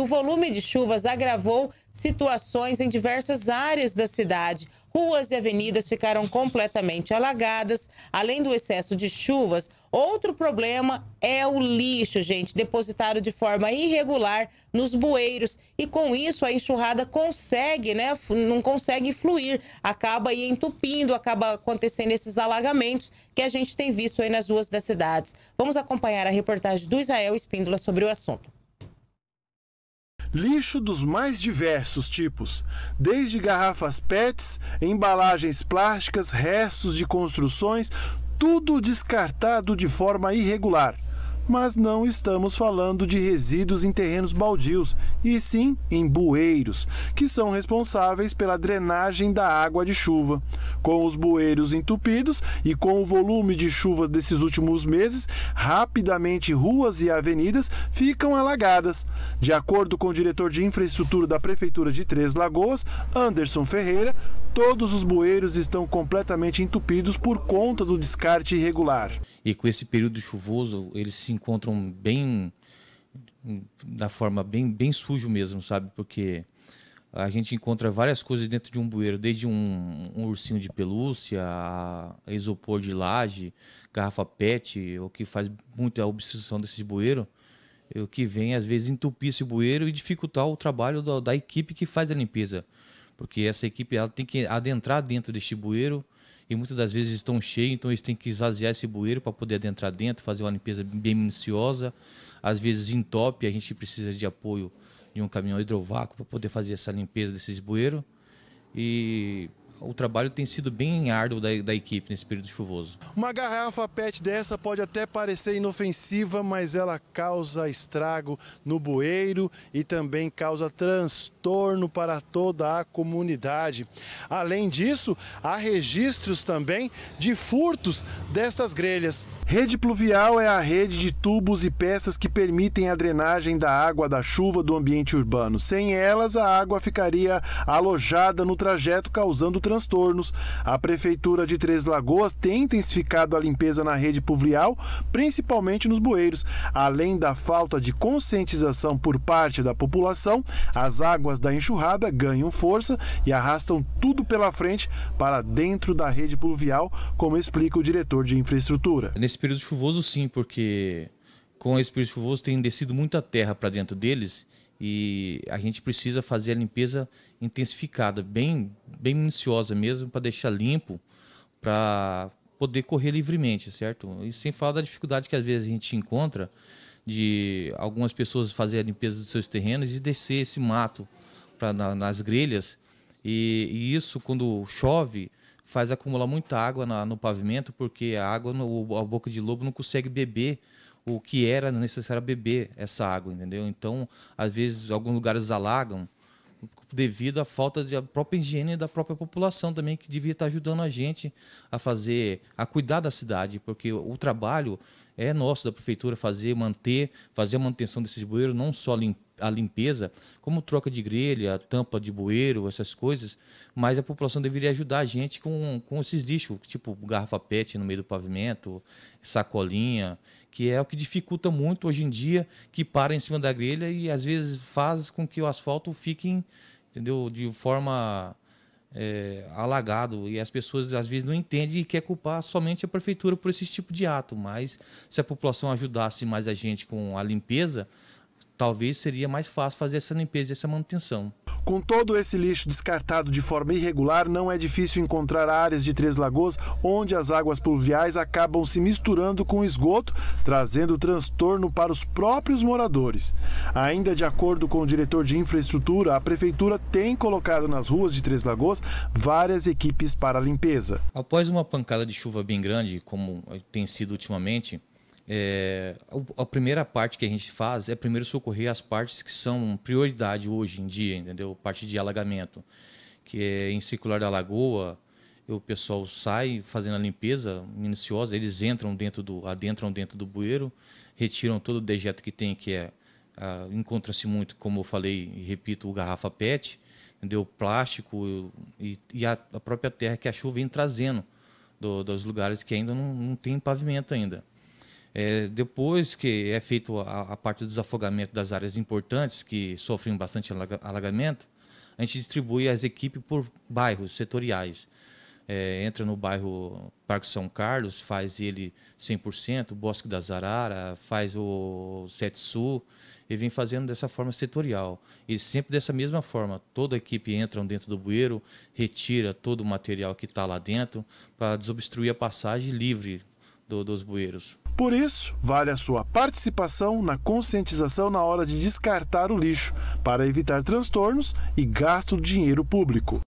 o volume de chuvas agravou situações em diversas áreas da cidade. Ruas e avenidas ficaram completamente alagadas. Além do excesso de chuvas, outro problema é o lixo, gente, depositado de forma irregular nos bueiros. E com isso a enxurrada consegue, né, não consegue fluir, acaba aí entupindo, acaba acontecendo esses alagamentos que a gente tem visto aí nas ruas das cidades. Vamos acompanhar a reportagem do Israel Espíndola sobre o assunto. Lixo dos mais diversos tipos, desde garrafas PETs, embalagens plásticas, restos de construções, tudo descartado de forma irregular mas não estamos falando de resíduos em terrenos baldios, e sim em bueiros, que são responsáveis pela drenagem da água de chuva. Com os bueiros entupidos e com o volume de chuva desses últimos meses, rapidamente ruas e avenidas ficam alagadas. De acordo com o diretor de infraestrutura da Prefeitura de Três Lagoas, Anderson Ferreira, todos os bueiros estão completamente entupidos por conta do descarte irregular e com esse período chuvoso eles se encontram bem da forma bem bem sujo mesmo, sabe? Porque a gente encontra várias coisas dentro de um bueiro, desde um, um ursinho de pelúcia, a isopor de laje, garrafa PET, o que faz muito é a obstrução desses bueiros, o que vem às vezes entupir esse bueiro e dificultar o trabalho da, da equipe que faz a limpeza, porque essa equipe ela tem que adentrar dentro deste bueiro e muitas das vezes estão cheios, então eles têm que esvaziar esse bueiro para poder adentrar dentro, fazer uma limpeza bem minuciosa. Às vezes entope, a gente precisa de apoio de um caminhão hidrovácuo para poder fazer essa limpeza desses bueiros. E o trabalho tem sido bem árduo da, da, equipe nesse período chuvoso. Uma garrafa PET dessa pode até parecer inofensiva, mas ela causa estrago no bueiro e também causa transtorno para toda a comunidade. Além disso, há registros também de furtos dessas grelhas. Rede pluvial é a rede de tubos e peças que permitem a drenagem da água da chuva do ambiente urbano. Sem elas, a água ficaria alojada no trajeto, causando transtornos. A Prefeitura de Três Lagoas tem intensificado a limpeza na rede pluvial, principalmente nos bueiros. Além da falta de conscientização por parte da população, as águas da enxurrada ganham força e arrastam tudo pela frente para dentro da rede pluvial, como explica o diretor de infraestrutura. Nesse período chuvoso, sim, porque com esse período chuvoso tem descido muita terra para dentro deles e a gente precisa fazer a limpeza intensificada, bem, bem minuciosa mesmo, para deixar limpo, para poder correr livremente, certo? E sem falar da dificuldade que às vezes a gente encontra de algumas pessoas fazer a limpeza dos seus terrenos e descer esse mato pra, na, nas grelhas. E, e, isso, quando chove, faz acumular muita água na, no pavimento, porque a água, no, a boca de lobo não consegue beber o que era necessário beber essa água, entendeu? Então, às vezes, alguns lugares alagam devido à falta da própria higiene da própria população também, que devia estar ajudando a gente a fazer, a cuidar da cidade, porque o trabalho é nosso da prefeitura fazer, manter, fazer a manutenção desses bueiros, não só a limpeza, como troca de grelha, tampa de bueiro, essas coisas, mas a população deveria ajudar a gente com, com esses lixos, tipo garrafa PET no meio do pavimento, sacolinha, que é o que dificulta muito hoje em dia, que para em cima da grelha e às vezes faz com que o asfalto fique, entendeu, de forma é, alagado e as pessoas às vezes não entendem e quer é culpar somente a prefeitura por esse tipo de ato, mas se a população ajudasse mais a gente com a limpeza, talvez seria mais fácil fazer essa limpeza e essa manutenção. Com todo esse lixo descartado de forma irregular, não é difícil encontrar áreas de Três Lagoas onde as águas pluviais acabam se misturando com o esgoto, trazendo transtorno para os próprios moradores. Ainda de acordo com o diretor de infraestrutura, a prefeitura tem colocado nas ruas de Três Lagoas várias equipes para limpeza. Após uma pancada de chuva bem grande, como tem sido ultimamente, é, a primeira parte que a gente faz é primeiro socorrer as partes que são prioridade hoje em dia, entendeu? Parte de alagamento, que é em circular da lagoa, o pessoal sai fazendo a limpeza minuciosa, eles entram dentro do, adentram dentro do bueiro, retiram todo o dejeto que tem, que é ah, encontra-se muito, como eu falei e repito, o garrafa PET, entendeu? Plástico e, e a, a, própria terra que a chuva vem trazendo do, dos lugares que ainda não, não tem pavimento ainda. É, depois que é feito a, a parte do desafogamento das áreas importantes que sofrem bastante alagamento, a gente distribui as equipes por bairros setoriais. É, entra no bairro Parque São Carlos, faz ele 100%, Bosque da Zarara, faz o Sete Sul, e vem fazendo dessa forma setorial. E sempre dessa mesma forma, toda a equipe entra dentro do bueiro, retira todo o material que está lá dentro para desobstruir a passagem livre do, dos bueiros. Por isso, vale a sua participação na conscientização na hora de descartar o lixo, para evitar transtornos e gasto de dinheiro público.